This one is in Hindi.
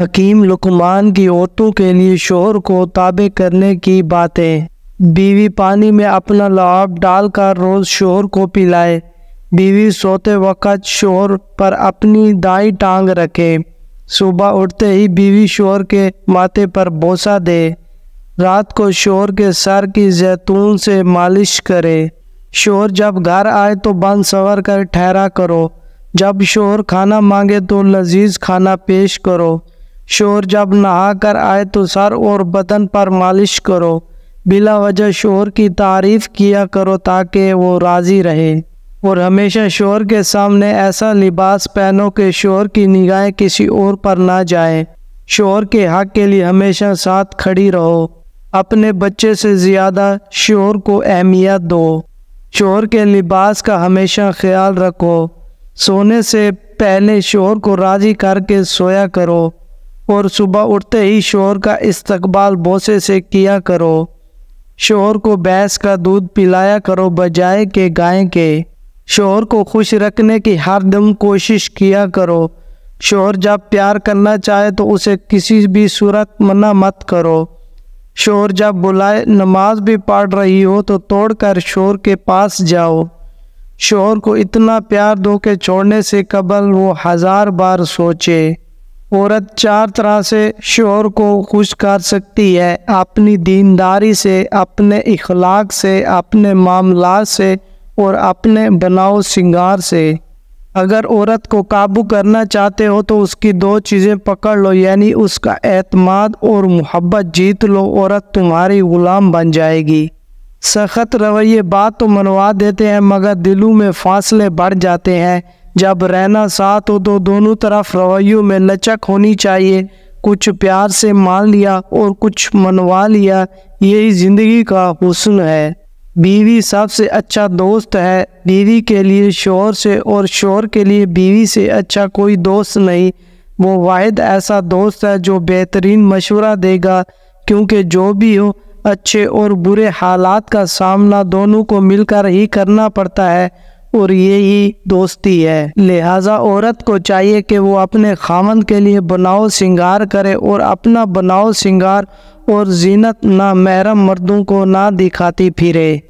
हकीम लुकमान की औरतों के लिए शोहर को ताबे करने की बातें बीवी पानी में अपना लाभ डालकर रोज़ शोहर को पिलाए बीवी सोते वक़्त शोहर पर अपनी दाई टांग रखे सुबह उठते ही बीवी शोहर के माथे पर बोसा दे रात को शोहर के सर की जैतून से मालिश करे शोहर जब घर आए तो बंद संवर कर ठहरा करो जब शोहर खाना मांगे तो लजीज खाना पेश करो शोर जब नहा कर आए तो सर और बदन पर मालिश करो बिला वजह शोर की तारीफ़ किया करो ताकि वो राज़ी रहे और हमेशा शोर के सामने ऐसा लिबास पहनो कि शोर की निगाहें किसी और पर ना जाए शोर के हक के लिए हमेशा साथ खड़ी रहो अपने बच्चे से ज़्यादा शोर को अहमियत दो शोर के लिबास का हमेशा ख्याल रखो सोने से पहले शोर को राज़ी करके सोया करो और सुबह उठते ही शोर का इस्तकबाल बोसे से किया करो शोर को भैंस का दूध पिलाया करो बजाय के गाय के शोर को खुश रखने की हर दम कोशिश किया करो शोर जब प्यार करना चाहे तो उसे किसी भी सूरत मना मत करो शोर जब बुलाए नमाज भी पढ़ रही हो तो तोड़ कर शोर के पास जाओ शोर को इतना प्यार दो के छोड़ने से कबल वो हज़ार बार सोचे औरत चार तरह से शोर को खुश कर सकती है अपनी दीनदारी से अपने इखलाक से अपने मामला से और अपने बनाओ सिंगार से अगर औरत को काबू करना चाहते हो तो उसकी दो चीज़ें पकड़ लो यानी उसका एतमाद और मोहब्बत जीत लो औरत तुम्हारी ग़ुलाम बन जाएगी सख्त रवैये बात तो मनवा देते हैं मगर दिलों में फासले बढ़ जाते हैं जब रहना साथ हो तो दोनों तरफ रवैयों में लचक होनी चाहिए कुछ प्यार से मान लिया और कुछ मनवा लिया यही ज़िंदगी का हुस्न है बीवी सबसे अच्छा दोस्त है बीवी के लिए शोर से और शोर के लिए बीवी से अच्छा कोई दोस्त नहीं वो वाहिद ऐसा दोस्त है जो बेहतरीन मशवरा देगा क्योंकि जो भी हो अच्छे और बुरे हालात का सामना दोनों को मिलकर ही करना पड़ता है और यही दोस्ती है लिहाजा औरत को चाहिए कि वो अपने खामन के लिए बनाओ सिंगार करे और अपना बनाओ सिंगार और जीनत ना महरम मर्दों को ना दिखाती फिरे